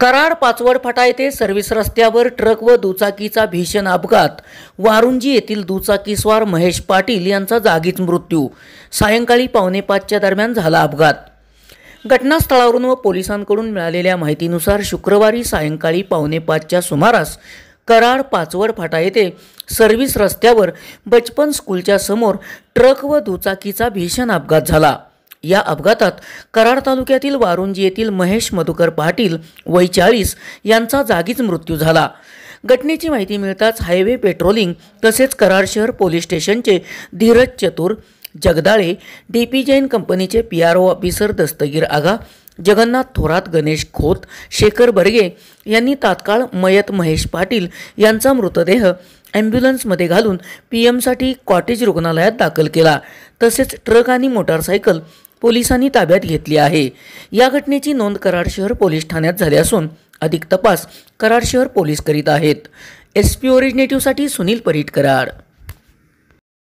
कराड पाचवड फाटा येथे सर्व्हिस रस्त्यावर ट्रक व दुचाकीचा भीषण अपघात वारुंजी येथील दुचाकीस्वार महेश पाटील यांचा जागीच मृत्यू सायंकाळी पावणेपाचच्या दरम्यान झाला अपघात घटनास्थळावरून व पोलिसांकडून मिळालेल्या माहितीनुसार शुक्रवारी सायंकाळी पावणेपाचच्या सुमारास कराड पाचवड फाटा येथे सर्व्हिस रस्त्यावर बचपन स्कूलच्या समोर ट्रक व दुचाकीचा भीषण अपघात झाला या अपघातात कराड तालुक्यातील वारुंजी येथील महेश मधुकर पाटील वय यांचा जागीच मृत्यू झाला घटनेची माहिती मिळताच हायवे पेट्रोलिंग तसेच कराड शहर पोलीस स्टेशनचे धीरज चतुर जगदाळे डी पी जैन कंपनीचे P R O officer Dastagir Aga Jagannath Thorat Ganesh Khot Shekhar Barge यांनी तात्काळ मयत महेश पाटील यांचा मृतदेह ॲम्ब्युलन्समध्ये घालून पी एमसाठी कॉटेज रुग्णालयात दाखल केला तसेच ट्रक आणि मोटारसायकल पोलिसांनी ताब्यात घेतली आहे या घटनेची नोंद कराड शहर पोलीस ठाण्यात झाली असून अधिक तपास कराड शहर पोलीस करीत आहेत एस पी ओरिजिनेटिव्हसाठी सुनील परीट कराड